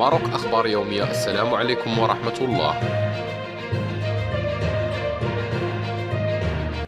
ماروك أخبار يومية السلام عليكم ورحمة الله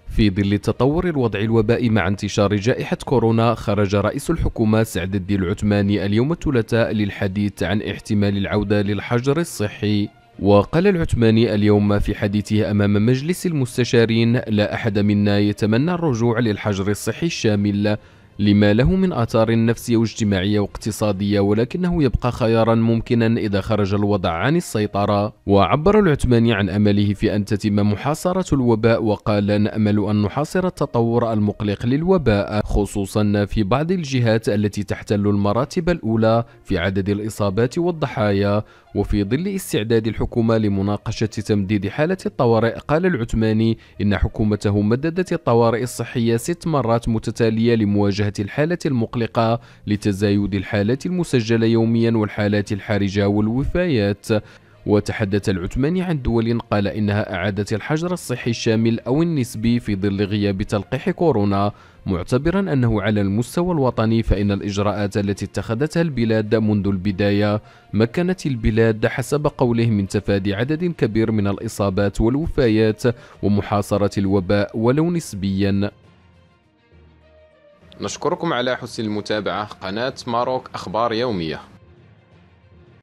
في ظل تطور الوضع الوبائي مع انتشار جائحة كورونا خرج رئيس الحكومة سعد الدين العثماني اليوم الثلاثاء للحديث عن احتمال العودة للحجر الصحي وقال العثماني اليوم في حديثه أمام مجلس المستشارين لا أحد منا يتمنى الرجوع للحجر الصحي الشامل لما له من آثار نفسية واجتماعية واقتصادية ولكنه يبقى خيارا ممكنا إذا خرج الوضع عن السيطرة وعبر العثماني عن أمله في أن تتم محاصرة الوباء وقال نأمل أن نحاصر التطور المقلق للوباء خصوصا في بعض الجهات التي تحتل المراتب الأولى في عدد الإصابات والضحايا وفي ظل استعداد الحكومة لمناقشة تمديد حالة الطوارئ قال العثماني إن حكومته مددت الطوارئ الصحية ست مرات متتالية لمواجهة الحالة المقلقة لتزايد الحالات المسجلة يوميا والحالات الحرجة والوفيات وتحدث العثماني عن دول قال إنها أعادت الحجر الصحي الشامل أو النسبي في ظل غياب تلقيح كورونا معتبرا أنه على المستوى الوطني فإن الإجراءات التي اتخذتها البلاد منذ البداية مكنت البلاد حسب قوله من تفادي عدد كبير من الإصابات والوفيات ومحاصرة الوباء ولو نسبيا نشكركم على حسن المتابعة قناة ماروك أخبار يومية